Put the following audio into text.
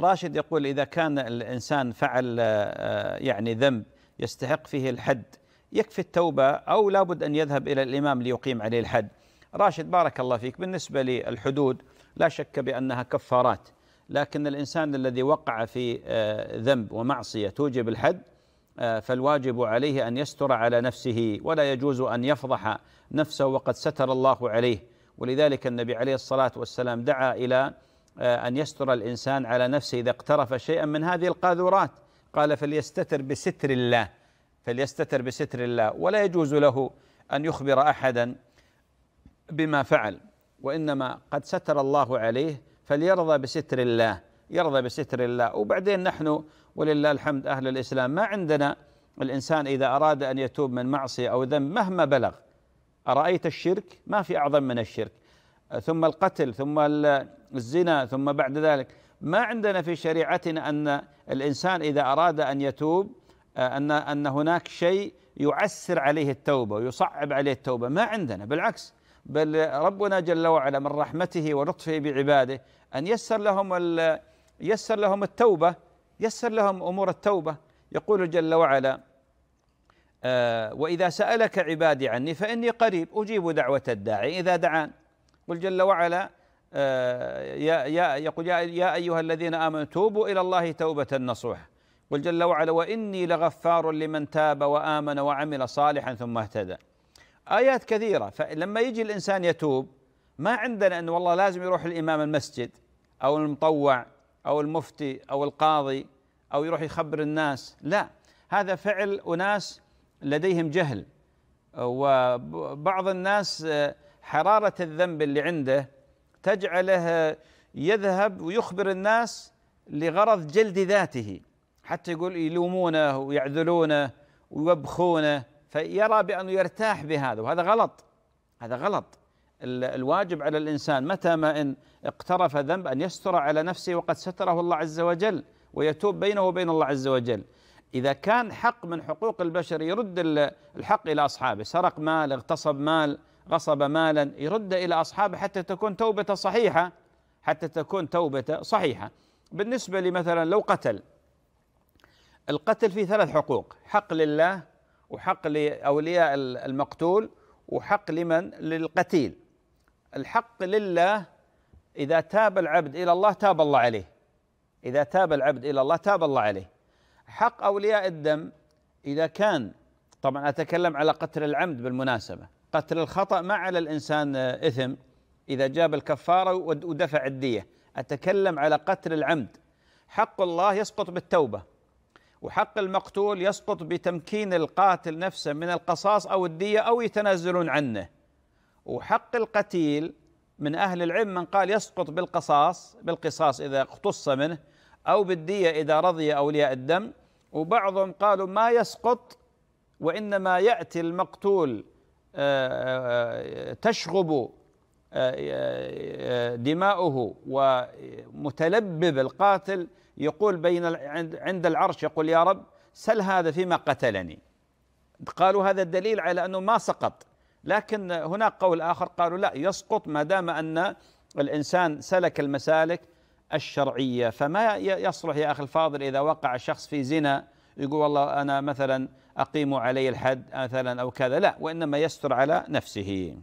راشد يقول إذا كان الإنسان فعل آه، آه، يعني ذنب يستحق فيه الحد يكفي التوبة أو لابد أن يذهب إلى الإمام ليقيم عليه الحد راشد بارك الله فيك بالنسبة للحدود لا شك بأنها كفارات لكن الإنسان الذي وقع في آه، ذنب ومعصية توجب الحد فالواجب عليه أن يستر على نفسه ولا يجوز أن يفضح نفسه وقد ستر الله عليه ولذلك النبي عليه الصلاة والسلام دعا إلى آه، أن يستر الإنسان على نفسه إذا اقترف شيئا من هذه القاذورات قال فليستتر بستر الله فليستتر بستر الله ولا يجوز له أن يخبر أحدا بما فعل وإنما قد ستر الله عليه فليرضى بستر الله يرضى بستر الله وبعدين نحن ولله الحمد أهل الإسلام ما عندنا الإنسان إذا أراد أن يتوب من معصية أو ذنب مهما بلغ أرأيت الشرك ما في أعظم من الشرك ثم القتل ثم الزنا ثم بعد ذلك ما عندنا في شريعتنا ان الانسان اذا اراد ان يتوب آه، ان ان هناك شيء يعسر عليه التوبه ويصعب عليه التوبه ما عندنا بالعكس بل ربنا جل وعلا من رحمته ولطفه بعباده ان يسر لهم يسر لهم التوبه يسر لهم امور التوبه يقول جل وعلا آه، واذا سالك عبادي عني فاني قريب اجيب دعوه الداعي اذا دعان قل جل وعلا آه، يا يا يقول يا, يا ايها الذين امنوا توبوا الى الله توبه نصوحه قل جل وعلا واني لغفار لمن تاب وامن وعمل صالحا ثم اهتدى ايات كثيره فلما يجي الانسان يتوب ما عندنا ان والله لازم يروح الامام المسجد او المطوع او المفتي او القاضي او يروح يخبر الناس لا هذا فعل اناس لديهم جهل وبعض الناس آه، حرارة الذنب اللي عنده تجعله يذهب ويخبر الناس لغرض جلد ذاته حتى يقول يلومونه ويعذلونه ويوبخونه فيرى بأنه يرتاح بهذا وهذا غلط هذا غلط الواجب على الإنسان متى ما إن اقترف ذنب أن يستر على نفسه وقد ستره الله عز وجل ويتوب بينه وبين الله عز وجل إذا كان حق من حقوق البشر يرد الحق إلى أصحابه سرق مال اغتصب مال غصب مالا يرد إلى أصحابه حتى تكون توبة صحيحة حتى تكون توبة صحيحة بالنسبة لمثلا لو قتل القتل فيه ثلاث حقوق حق لله وحق لأولياء المقتول وحق لمن للقتيل الحق لله إذا تاب العبد إلى الله تاب الله عليه إذا تاب العبد إلى الله تاب الله عليه حق أولياء الدم إذا كان طبعا أتكلم على قتل العمد بالمناسبة قتل الخطأ ما على الإنسان آه، إثم إذا جاب الكفارة ودفع الدية أتكلم على قتل العمد حق الله يسقط بالتوبة وحق المقتول يسقط بتمكين القاتل نفسه من القصاص أو الدية أو يتنازلون عنه وحق القتيل من أهل العلم من قال يسقط بالقصاص بالقصاص إذا اقتص منه أو بالدية إذا رضي أولياء الدم وبعضهم قالوا ما يسقط وإنما يأتي المقتول تشغب آه، آه، آه، دماؤه ومتلبب القاتل يقول بين عند العرش يقول يا رب سل هذا فيما قتلني قالوا هذا الدليل على انه ما سقط لكن هناك قول اخر قالوا لا يسقط ما دام ان الانسان سلك المسالك الشرعيه فما يصلح يا اخي الفاضل اذا وقع شخص في زنا يقول والله أنا مثلا أقيم علي الحد مثلا أو كذا لا وإنما يستر على نفسه